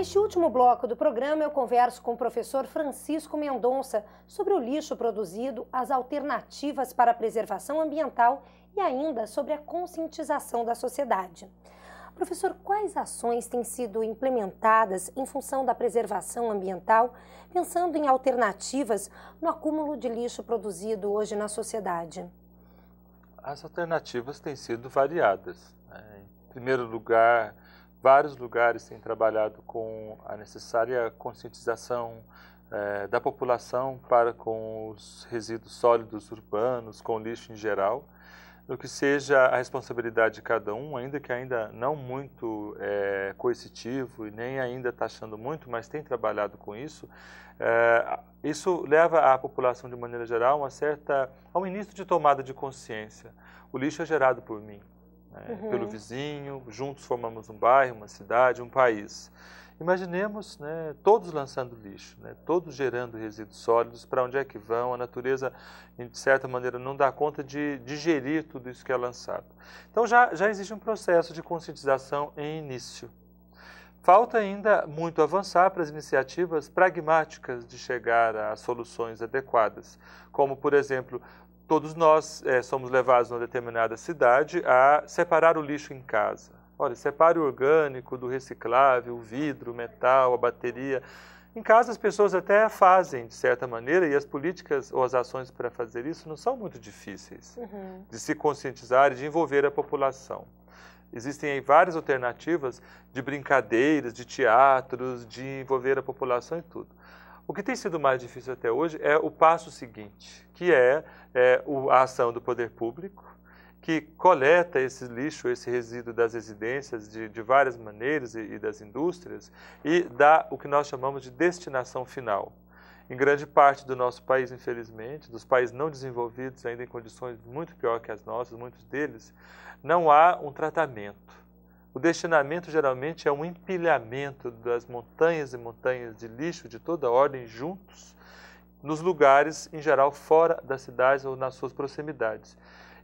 Neste último bloco do programa, eu converso com o professor Francisco Mendonça sobre o lixo produzido, as alternativas para a preservação ambiental e ainda sobre a conscientização da sociedade. Professor, quais ações têm sido implementadas em função da preservação ambiental, pensando em alternativas no acúmulo de lixo produzido hoje na sociedade? As alternativas têm sido variadas. Né? Em primeiro lugar, vários lugares têm trabalhado com a necessária conscientização eh, da população para com os resíduos sólidos urbanos, com lixo em geral, no que seja a responsabilidade de cada um, ainda que ainda não muito eh, coercitivo e nem ainda taxando tá muito, mas tem trabalhado com isso, eh, isso leva a população de maneira geral uma certa, a um início de tomada de consciência. O lixo é gerado por mim, né, uhum. pelo vizinho, juntos formamos um bairro, uma cidade, um país. Imaginemos né, todos lançando lixo, né, todos gerando resíduos sólidos, para onde é que vão? A natureza, de certa maneira, não dá conta de digerir tudo isso que é lançado. Então já, já existe um processo de conscientização em início. Falta ainda muito avançar para as iniciativas pragmáticas de chegar a soluções adequadas, como, por exemplo, todos nós é, somos levados numa determinada cidade a separar o lixo em casa. Olha, separe o orgânico do reciclável, o vidro, o metal, a bateria. Em casa as pessoas até fazem de certa maneira e as políticas ou as ações para fazer isso não são muito difíceis uhum. de se conscientizar e de envolver a população. Existem aí várias alternativas de brincadeiras, de teatros, de envolver a população e tudo. O que tem sido mais difícil até hoje é o passo seguinte, que é, é a ação do poder público, que coleta esse lixo, esse resíduo das residências de, de várias maneiras e, e, das indústrias e dá o que nós chamamos de destinação final. Em grande parte do nosso país, infelizmente, dos países não desenvolvidos, ainda em condições muito pior que as nossas, muitos deles, não há um tratamento. O destinamento geralmente é um empilhamento das montanhas e montanhas de lixo de toda ordem juntos, nos lugares, em geral, fora das cidades ou nas suas proximidades.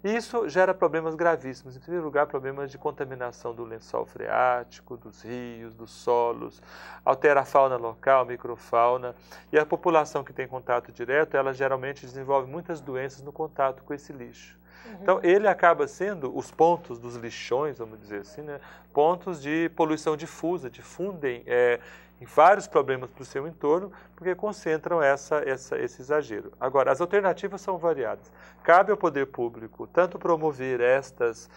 E Isso gera problemas gravíssimos. Em primeiro lugar, problemas de contaminação do lençol freático, dos rios, dos solos, altera a fauna local, a microfauna. E a população que tem contato direto, ela geralmente desenvolve muitas doenças no contato com esse lixo. Uhum. Então, ele acaba sendo os pontos dos lixões, vamos dizer assim, né? pontos de poluição difusa, difundem é, vários problemas para o seu entorno, porque concentram essa, essa, esse exagero. Agora, as alternativas são variadas. Cabe ao poder público tanto promover estas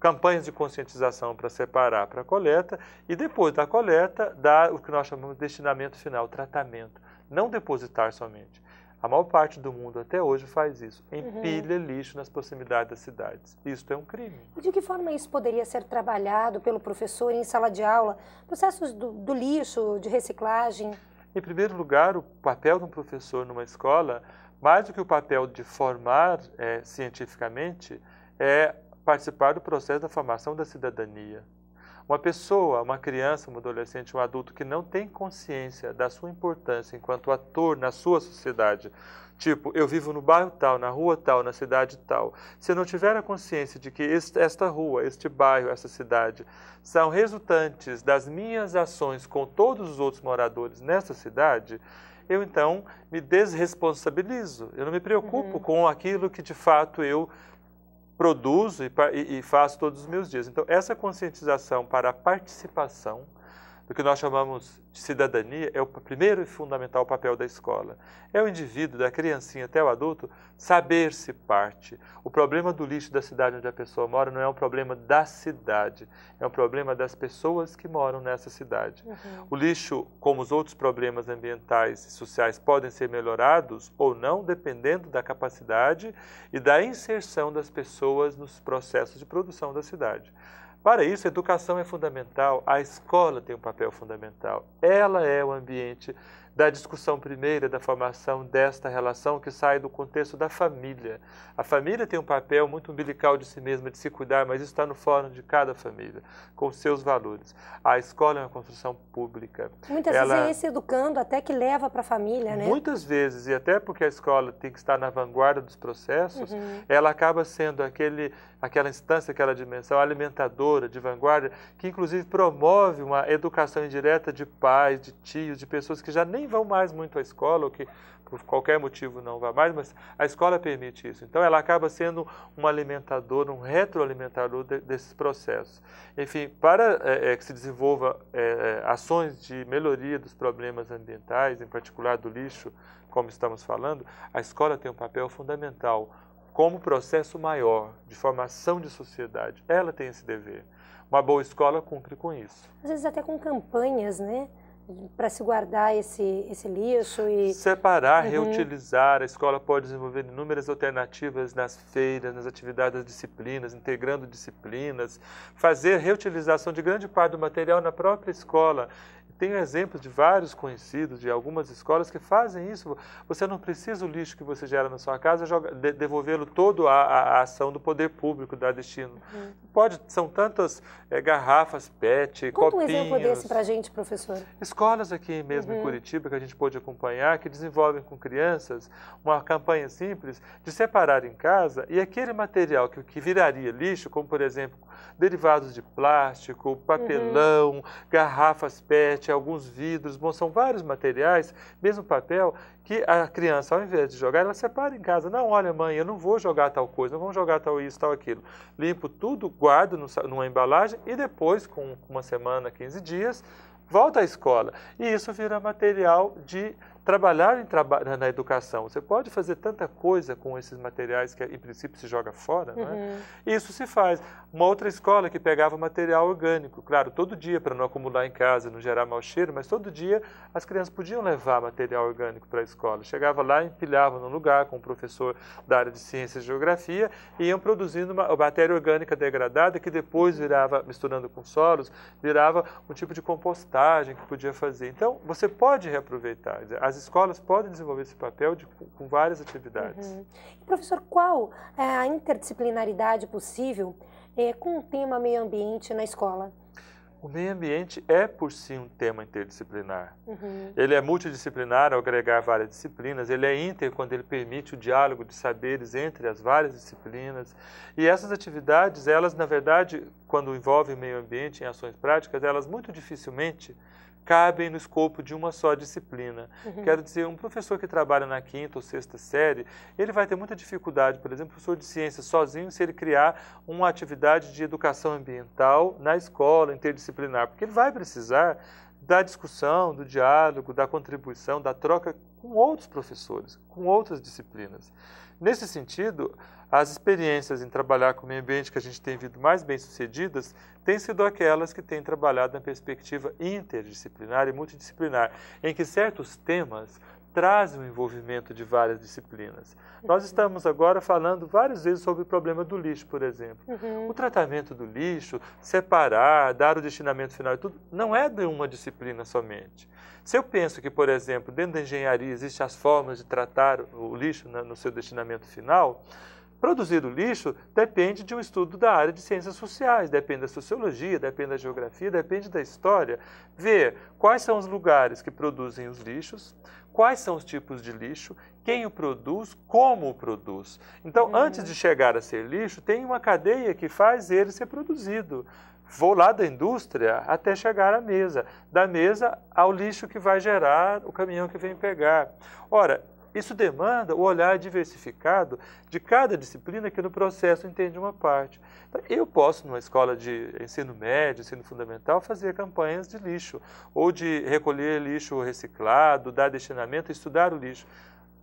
campanhas de conscientização para separar para a coleta e depois da coleta dar o que nós chamamos de destinamento final, tratamento, não depositar somente. A maior parte do mundo até hoje faz isso, empilha uhum. lixo nas proximidades das cidades. Isso é um crime. E de que forma isso poderia ser trabalhado pelo professor em sala de aula? Processos do, do lixo, de reciclagem? Em primeiro lugar, o papel de um professor numa escola, mais do que o papel de formar é, cientificamente, é participar do processo da formação da cidadania. Uma pessoa, uma criança, um adolescente, um adulto que não tem consciência da sua importância enquanto ator na sua sociedade, tipo, eu vivo no bairro tal, na rua tal, na cidade tal, se eu não tiver a consciência de que esta rua, este bairro, essa cidade são resultantes das minhas ações com todos os outros moradores nessa cidade, eu então me desresponsabilizo, eu não me preocupo uhum. com aquilo que de fato eu produzo e, e faço todos os meus dias. Então, essa conscientização para a participação do que nós chamamos de cidadania é o primeiro e fundamental papel da escola. É o indivíduo, da criancinha até o adulto, saber-se parte. O problema do lixo da cidade onde a pessoa mora não é um problema da cidade, é um problema das pessoas que moram nessa cidade. Uhum. O lixo, como os outros problemas ambientais e sociais, podem ser melhorados ou não, dependendo da capacidade e da inserção das pessoas nos processos de produção da cidade. Para isso, a educação é fundamental, a escola tem um papel fundamental. Ela é o ambiente da discussão primeira, da formação desta relação que sai do contexto da família. A família tem um papel muito umbilical de si mesma, de se cuidar, mas isso está no fórum de cada família, com seus valores. A escola é uma construção pública. Muitas Ela... vezes é esse educando até que leva para a família, né? Muitas vezes, e até porque a escola tem que estar na vanguarda dos processos, uhum. ela acaba sendo aquele aquela instância, aquela dimensão alimentadora, de vanguarda, que inclusive promove uma educação indireta de pais, de tios, de pessoas que já nem vão mais muito à escola, ou que por qualquer motivo não vá mais, mas a escola permite isso. Então ela acaba sendo um alimentador, um retroalimentador de, desses processos. Enfim, para é, é que se desenvolva é, é, ações de melhoria dos problemas ambientais, em particular do lixo, como estamos falando, a escola tem um papel fundamental como processo maior de formação de sociedade. Ela tem esse dever. Uma boa escola cumpre com isso. Às vezes até com campanhas, né? Para se guardar esse, esse lixo e... Separar, uhum. reutilizar. A escola pode desenvolver inúmeras alternativas nas feiras, nas atividades das disciplinas, integrando disciplinas. Fazer reutilização de grande parte do material na própria escola tenho exemplos de vários conhecidos, de algumas escolas que fazem isso. Você não precisa o lixo que você gera na sua casa de, devolvê-lo todo à, à, ação do poder público, da destino. Uhum. Pode, são tantas é, garrafas PET, Conta copinhos... um exemplo desse para a gente, professor. Escolas aqui mesmo uhum. em Curitiba, que a gente pôde acompanhar, que desenvolvem com crianças uma campanha simples de separar em casa e aquele material que, que viraria lixo, como por exemplo derivados de plástico, papelão, uhum. garrafas PET, alguns vidros. Bom, são vários materiais, mesmo papel, que a criança, ao invés de jogar, ela separa em casa. Não, olha, mãe, eu não vou jogar tal coisa, não vou jogar tal isso, tal aquilo. Limpo tudo, guardo no, numa embalagem e depois, com uma semana, 15 dias, volta à escola. E isso vira material de trabalhar em, traba na educação. Você pode fazer tanta coisa com esses materiais que, em princípio, se joga fora. É? Uhum. é? Isso se faz. Uma outra escola que pegava material orgânico, claro, todo dia, para não acumular em casa, não gerar mau cheiro, mas todo dia as crianças podiam levar material orgânico para a escola. Chegava lá, empilhava num lugar com o um professor da área de ciências e geografia e iam produzindo uma matéria orgânica degradada que depois uhum. virava, misturando com solos, virava um tipo de compostagem que podia fazer. Então, você pode reaproveitar. As as escolas podem desenvolver esse papel de, com várias atividades. Uhum. Professor, qual é, a interdisciplinaridade possível é, com o tema meio ambiente na escola? O meio ambiente é, por si, um tema interdisciplinar. Uhum. Ele é multidisciplinar ao agregar várias disciplinas, ele é inter quando ele permite o diálogo de saberes entre as várias disciplinas. E essas atividades, elas, na verdade, quando envolvem meio ambiente em ações práticas, elas muito dificilmente cabem no escopo de uma só disciplina. Uhum. Quero dizer, um professor que trabalha na quinta ou sexta série, ele vai ter muita dificuldade, por exemplo, professor de ciência sozinho, se ele criar uma atividade de educação ambiental na escola, interdisciplinar, porque ele vai precisar da discussão, do diálogo, da contribuição, da troca com outros professores, com outras disciplinas. Nesse sentido, as experiências em trabalhar com o meio ambiente que a gente tem vindo mais bem sucedidas têm sido aquelas que têm trabalhado na perspectiva interdisciplinar e multidisciplinar, em que certos temas traz o envolvimento de várias disciplinas. Nós uhum. estamos agora falando várias vezes sobre o problema do lixo, por exemplo. Uhum. O tratamento do lixo, separar, dar o destinamento final e tudo, não é de uma disciplina somente. Se eu penso que, por exemplo, dentro da engenharia existem as formas de tratar o lixo né, no seu destinamento final, Produzir o lixo depende de um estudo da área de ciências sociais, depende da sociologia, depende da geografia, depende da história. Ver quais são os lugares que produzem os lixos, quais são os tipos de lixo, quem o produz, como o produz. Então, uhum. antes de chegar a ser lixo, tem uma cadeia que faz ele ser produzido. Vou lá da indústria até chegar à mesa, da mesa ao lixo que vai gerar o caminhão que vem pegar. Ora, isso demanda o olhar diversificado de cada disciplina que no processo entende uma parte. Então, eu posso, numa escola de ensino médio, ensino fundamental, fazer campanhas de lixo, ou de recolher lixo reciclado, dar destinamento, estudar o lixo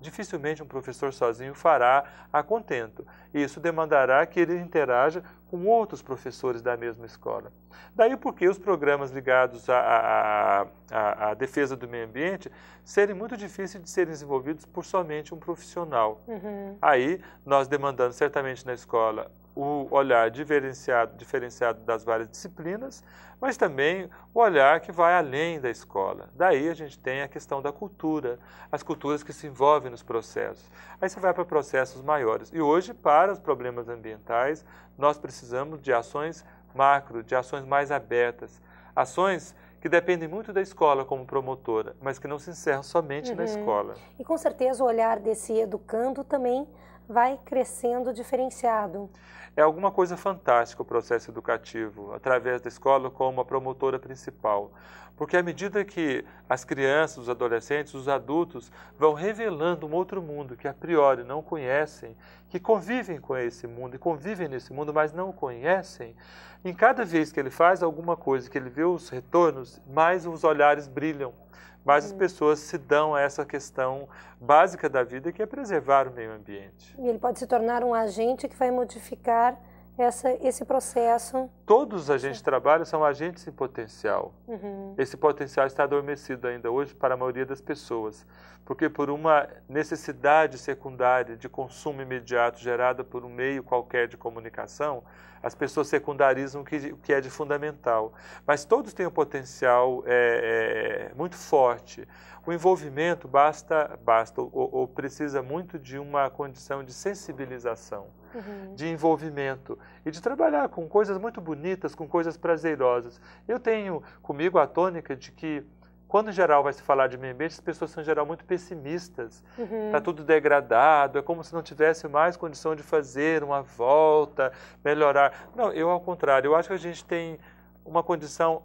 dificilmente um professor sozinho fará a contento. Isso demandará que ele interaja com outros professores da mesma escola. Daí porque os programas ligados à, à, à defesa do meio ambiente serem muito difíceis de serem desenvolvidos por somente um profissional. Uhum. Aí nós demandamos certamente na escola o olhar diferenciado, diferenciado das várias disciplinas, mas também o olhar que vai além da escola. Daí a gente tem a questão da cultura, as culturas que se envolvem nos processos. Aí você vai para processos maiores. E hoje, para os problemas ambientais, nós precisamos de ações macro, de ações mais abertas, ações que dependem muito da escola como promotora, mas que não se encerram somente uhum. na escola. E com certeza o olhar desse educando também vai crescendo diferenciado. É alguma coisa fantástica o processo educativo, através da escola como a promotora principal. Porque à medida que as crianças, os adolescentes, os adultos vão revelando um outro mundo que a priori não conhecem, que convivem com esse mundo e convivem nesse mundo, mas não conhecem, em cada vez que ele faz alguma coisa, que ele vê os retornos, mais os olhares brilham. Mas as hum. pessoas se dão a essa questão básica da vida que é preservar o meio ambiente. E ele pode se tornar um agente que vai modificar essa, esse processo? Todos os agentes de trabalho são agentes em potencial. Uhum. Esse potencial está adormecido ainda hoje para a maioria das pessoas, porque por uma necessidade secundária de consumo imediato gerada por um meio qualquer de comunicação, as pessoas secundarizam o que, o que é de fundamental. Mas todos têm um potencial é, é, muito forte. O envolvimento basta, basta ou, ou precisa muito de uma condição de sensibilização uhum. de envolvimento e de trabalhar com coisas muito bonitas, com coisas prazerosas. Eu tenho comigo a tônica de que quando em geral vai se falar de meio ambiente, as pessoas são em geral muito pessimistas. Está uhum. Tá tudo degradado, é como se não tivesse mais condição de fazer uma volta, melhorar. Não, eu ao contrário, eu acho que a gente tem uma condição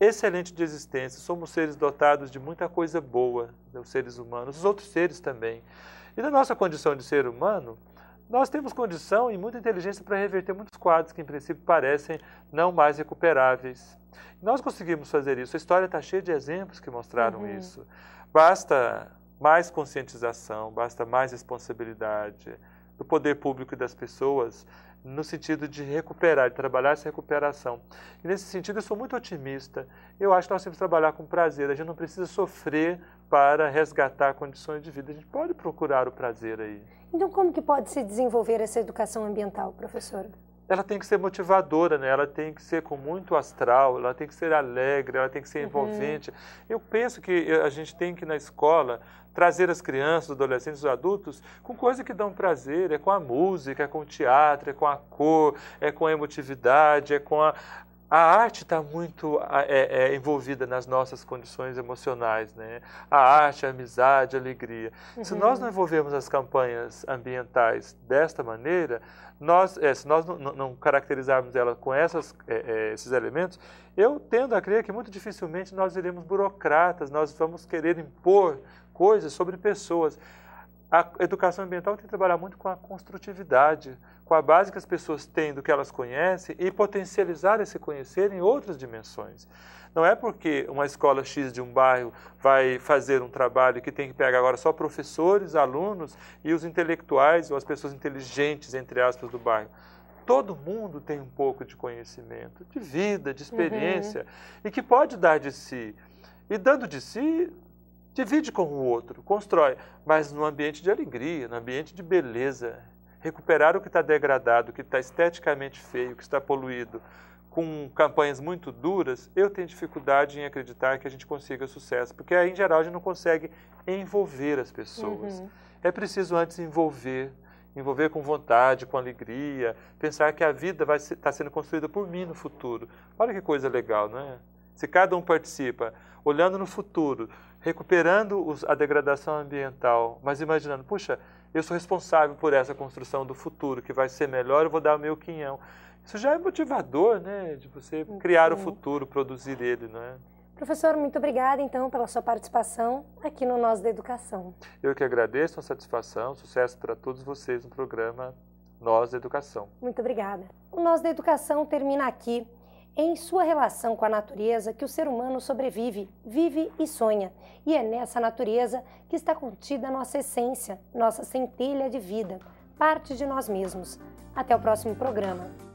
excelente de existência. Somos seres dotados de muita coisa boa, né, os seres humanos, os outros seres também. E na nossa condição de ser humano, nós temos condição e muita inteligência para reverter muitos quadros que, em princípio, parecem não mais recuperáveis. Nós conseguimos fazer isso. A história está cheia de exemplos que mostraram uhum. isso. Basta mais conscientização, basta mais responsabilidade do poder público e das pessoas no sentido de recuperar, de trabalhar essa recuperação. E nesse sentido, eu sou muito otimista. Eu acho que nós temos que trabalhar com prazer. A gente não precisa sofrer para resgatar condições de vida. A gente pode procurar o prazer aí. Então, como que pode se desenvolver essa educação ambiental, professora? Ela tem que ser motivadora, né? ela tem que ser com muito astral, ela tem que ser alegre, ela tem que ser uhum. envolvente. Uhum. Eu penso que eh, a gente tem que, na escola, trazer as crianças, os adolescentes, os adultos com coisas que dão prazer, é com a música, é com o teatro, é com a cor, é com a emotividade, é com a, a arte está muito é, é, envolvida nas nossas condições emocionais, né? A arte, a amizade, a alegria. Uhum. Se nós uhum. não envolvermos as campanhas ambientais desta maneira, nós, é, se nós não, não, caracterizarmos ela com essas, é, é, esses elementos, eu tendo a crer que muito dificilmente nós iremos burocratas, nós vamos querer impor coisas sobre pessoas. A educação ambiental tem que trabalhar muito com a construtividade, com a base que as pessoas têm do que elas conhecem e potencializar esse conhecer em outras dimensões. Não é porque uma escola X de um bairro vai fazer um trabalho que tem que pegar agora só professores, alunos e os intelectuais ou as pessoas inteligentes, entre aspas, do bairro todo mundo tem um pouco de conhecimento, de vida, de uhum. experiência, uhum. e que pode dar de si. E dando de si, Divide com o outro, constrói, mas num ambiente de alegria, num ambiente de beleza. Recuperar o que está degradado, o que está esteticamente feio, o que está poluído, com campanhas muito duras, eu tenho dificuldade em acreditar que a gente consiga sucesso, porque aí, em geral, a gente não consegue envolver as pessoas. Uhum. É preciso antes envolver, envolver com vontade, com alegria, pensar que a vida vai estar tá sendo construída por mim no futuro. Olha que coisa legal, não é? Se cada um participa, olhando no futuro, recuperando os, a degradação ambiental, mas imaginando, puxa, eu sou responsável por essa construção do futuro, que vai ser melhor, eu vou dar o meu quinhão. Isso já é motivador, né? De você uhum. criar Sim. o futuro, produzir ele, não é? Professor, muito obrigada então pela sua participação aqui no Nós da Educação. Eu que agradeço a satisfação, sucesso para todos vocês no programa Nós da Educação. Muito obrigada. O Nós da Educação termina aqui em sua relação com a natureza que o ser humano sobrevive, vive e sonha. E é nessa natureza que está contida a nossa essência, nossa centelha de vida, parte de nós mesmos. Até o próximo programa.